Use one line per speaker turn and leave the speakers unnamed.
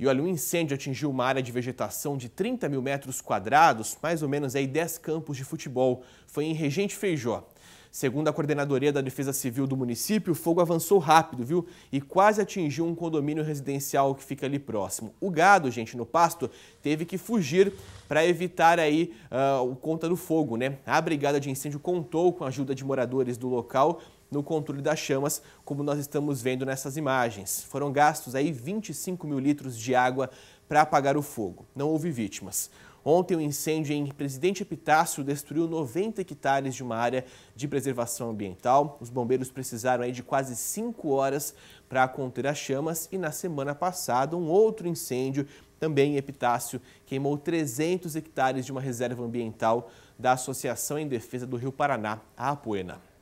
E olha, um incêndio atingiu uma área de vegetação de 30 mil metros quadrados, mais ou menos aí 10 campos de futebol. Foi em Regente Feijó. Segundo a coordenadoria da Defesa Civil do município, o fogo avançou rápido, viu? E quase atingiu um condomínio residencial que fica ali próximo. O gado, gente, no pasto, teve que fugir para evitar aí uh, o conta do fogo, né? A brigada de incêndio contou com a ajuda de moradores do local no controle das chamas, como nós estamos vendo nessas imagens. Foram gastos aí 25 mil litros de água para apagar o fogo. Não houve vítimas. Ontem, o um incêndio em Presidente Epitácio destruiu 90 hectares de uma área de preservação ambiental. Os bombeiros precisaram aí de quase cinco horas para conter as chamas. E na semana passada, um outro incêndio, também em Epitácio, queimou 300 hectares de uma reserva ambiental da Associação em Defesa do Rio Paraná, a Apoena.